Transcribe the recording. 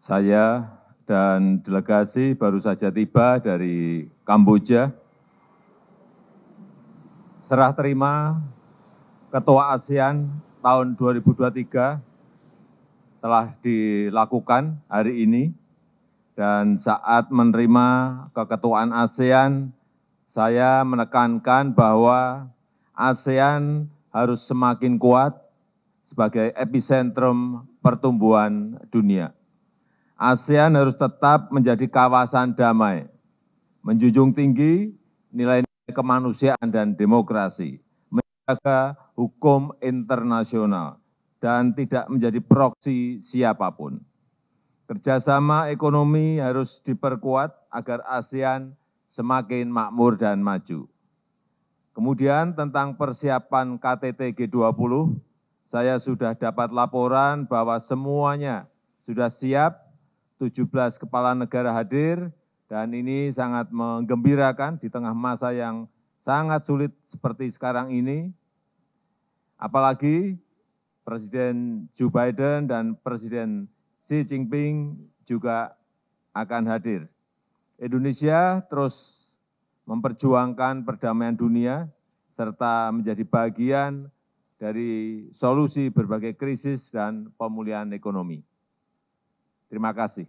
saya dan delegasi baru saja tiba dari Kamboja. Serah terima Ketua ASEAN tahun 2023 telah dilakukan hari ini dan saat menerima keketuaan ASEAN saya menekankan bahwa ASEAN harus semakin kuat sebagai epicentrum pertumbuhan dunia. ASEAN harus tetap menjadi kawasan damai, menjunjung tinggi nilai-nilai kemanusiaan dan demokrasi, menjaga hukum internasional, dan tidak menjadi proksi siapapun. Kerjasama ekonomi harus diperkuat agar ASEAN semakin makmur dan maju. Kemudian tentang persiapan KTT G20, saya sudah dapat laporan bahwa semuanya sudah siap 17 kepala negara hadir dan ini sangat menggembirakan di tengah masa yang sangat sulit seperti sekarang ini. Apalagi Presiden Joe Biden dan Presiden Xi Jinping juga akan hadir. Indonesia terus memperjuangkan perdamaian dunia serta menjadi bagian dari solusi berbagai krisis dan pemulihan ekonomi terima kasih